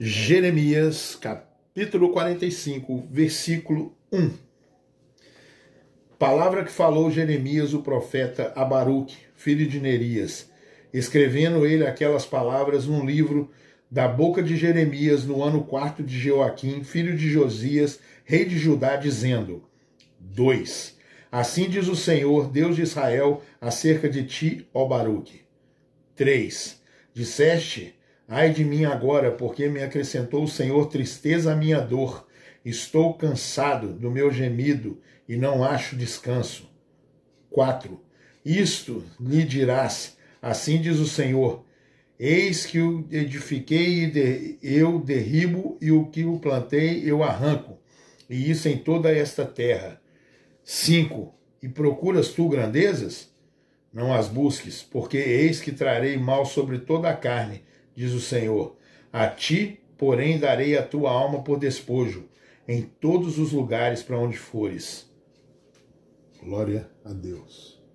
Jeremias, capítulo 45, versículo 1. Palavra que falou Jeremias, o profeta, a filho de Nerias, escrevendo ele aquelas palavras num livro da boca de Jeremias no ano quarto de Joaquim, filho de Josias, rei de Judá, dizendo: 2. Assim diz o Senhor, Deus de Israel, acerca de ti, ó Baruque. 3. Disseste: Ai de mim agora, porque me acrescentou o Senhor tristeza à minha dor. Estou cansado do meu gemido e não acho descanso. 4. Isto lhe dirás, assim diz o Senhor: Eis que o edifiquei e de, eu derribo, e o que o plantei eu arranco, e isso em toda esta terra. 5. E procuras tu grandezas? Não as busques, porque eis que trarei mal sobre toda a carne diz o Senhor. A ti, porém, darei a tua alma por despojo, em todos os lugares para onde fores. Glória a Deus.